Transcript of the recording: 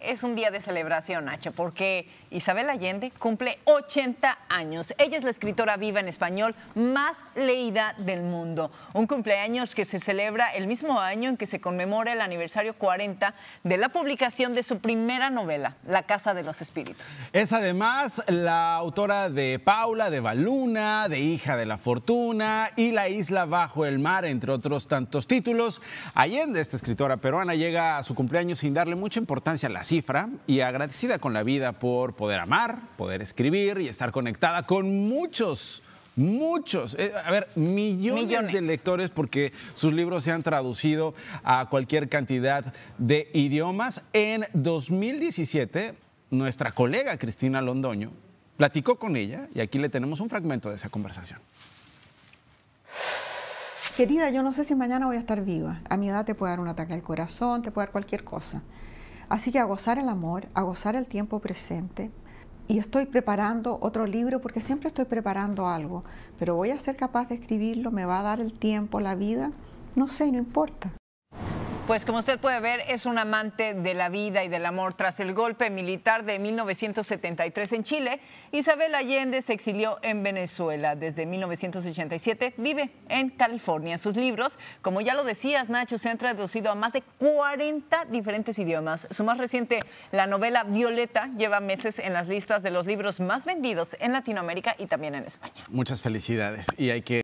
es un día de celebración, Nacho, porque Isabel Allende cumple 80 años. Ella es la escritora viva en español más leída del mundo. Un cumpleaños que se celebra el mismo año en que se conmemora el aniversario 40 de la publicación de su primera novela, La Casa de los Espíritus. Es además la autora de Paula, de Baluna, de Hija de la Fortuna y La Isla Bajo el Mar, entre otros tantos títulos. Allende, esta escritora peruana, llega a su cumpleaños sin darle mucha importancia la cifra y agradecida con la vida por poder amar, poder escribir y estar conectada con muchos muchos, eh, a ver, millones, de lectores porque sus libros se han traducido a cualquier cantidad de idiomas. En 2017, nuestra colega Cristina Londoño platicó con ella y aquí le tenemos un fragmento de esa conversación. Querida, yo no sé si mañana voy a estar viva. A mi edad te puede dar un ataque al corazón, te puede dar cualquier cosa. Así que a gozar el amor, a gozar el tiempo presente. Y estoy preparando otro libro porque siempre estoy preparando algo, pero voy a ser capaz de escribirlo, me va a dar el tiempo, la vida, no sé, no importa. Pues como usted puede ver, es un amante de la vida y del amor. Tras el golpe militar de 1973 en Chile, Isabel Allende se exilió en Venezuela. Desde 1987 vive en California. Sus libros, como ya lo decías, Nacho, se han traducido a más de 40 diferentes idiomas. Su más reciente, la novela Violeta, lleva meses en las listas de los libros más vendidos en Latinoamérica y también en España. Muchas felicidades y hay que